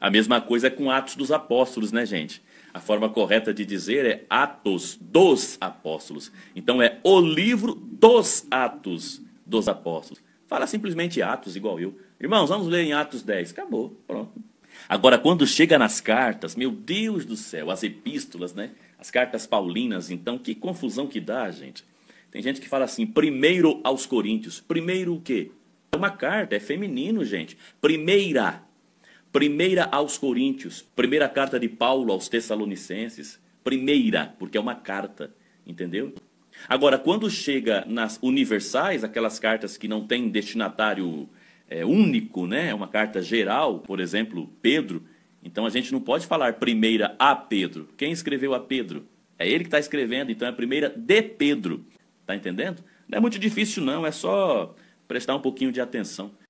A mesma coisa com Atos dos Apóstolos, né, gente? A forma correta de dizer é Atos dos Apóstolos. Então é o livro dos Atos dos Apóstolos. Fala simplesmente Atos, igual eu. Irmãos, vamos ler em Atos 10. Acabou, pronto. Agora, quando chega nas cartas, meu Deus do céu, as epístolas, né? As cartas paulinas, então, que confusão que dá, gente. Tem gente que fala assim, primeiro aos coríntios. Primeiro o quê? É uma carta, é feminino, gente. Primeira Primeira aos Coríntios, primeira carta de Paulo aos Tessalonicenses, primeira, porque é uma carta, entendeu? Agora, quando chega nas universais, aquelas cartas que não têm destinatário é, único, né? É uma carta geral, por exemplo, Pedro, então a gente não pode falar primeira a Pedro. Quem escreveu a Pedro? É ele que está escrevendo, então é a primeira de Pedro. Está entendendo? Não é muito difícil, não, é só prestar um pouquinho de atenção.